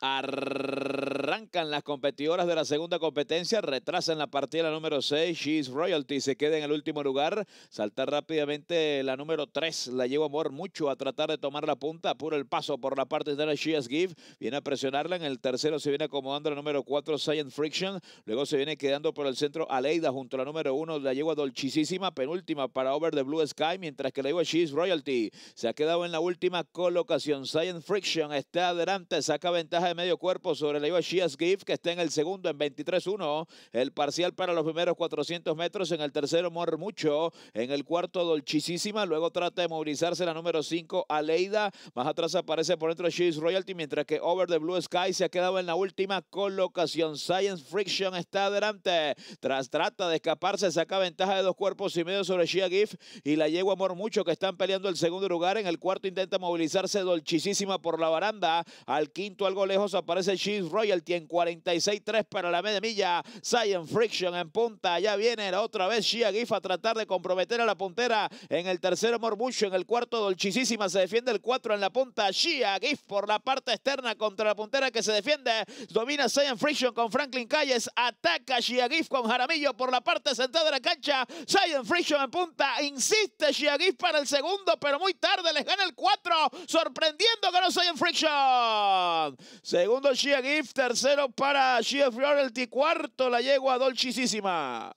Arr- Arrancan las competidoras de la segunda competencia, retrasan la partida la número 6, She's Royalty, se queda en el último lugar. Salta rápidamente la número 3, la lleva Amor mucho a tratar de tomar la punta, apura el paso por la parte de la She's Give, viene a presionarla, en el tercero se viene acomodando la número 4, Science Friction, luego se viene quedando por el centro Aleida junto a la número 1, la lleva dolchisísima, penúltima para Over the Blue Sky, mientras que la lleva She's Royalty se ha quedado en la última colocación. Science Friction está adelante, saca ventaja de medio cuerpo sobre la Iba She's Giff que está en el segundo en 23-1. El parcial para los primeros 400 metros. En el tercero, Mor Mucho. En el cuarto, Dolchisísima. Luego trata de movilizarse la número 5, Aleida. Más atrás aparece por dentro She's Royalty, mientras que Over the Blue Sky se ha quedado en la última colocación. Science Friction está adelante. Tras trata de escaparse, saca ventaja de dos cuerpos y medio sobre Shia Gift y la yegua Mor Mucho, que están peleando el segundo lugar. En el cuarto intenta movilizarse Dolchisísima por la baranda. Al quinto, algo lejos, aparece She's Royalty y en 46-3 para la media milla. Zion Friction en punta. Ya viene la otra vez Shia Gif a tratar de comprometer a la puntera en el tercero Morbucho. En el cuarto Dolchisísima se defiende el 4 en la punta. Shia Gif por la parte externa contra la puntera que se defiende. Domina Zion Friction con Franklin Calles. Ataca Shia Gif con Jaramillo por la parte central de la cancha. Zion Friction en punta. Insiste Shia Gif para el segundo, pero muy tarde les gana el 4. Sorprendiendo que no Zion Friction. Segundo Shia Gif, Tercero para Shea Royalty. Cuarto la yegua dolchisísima.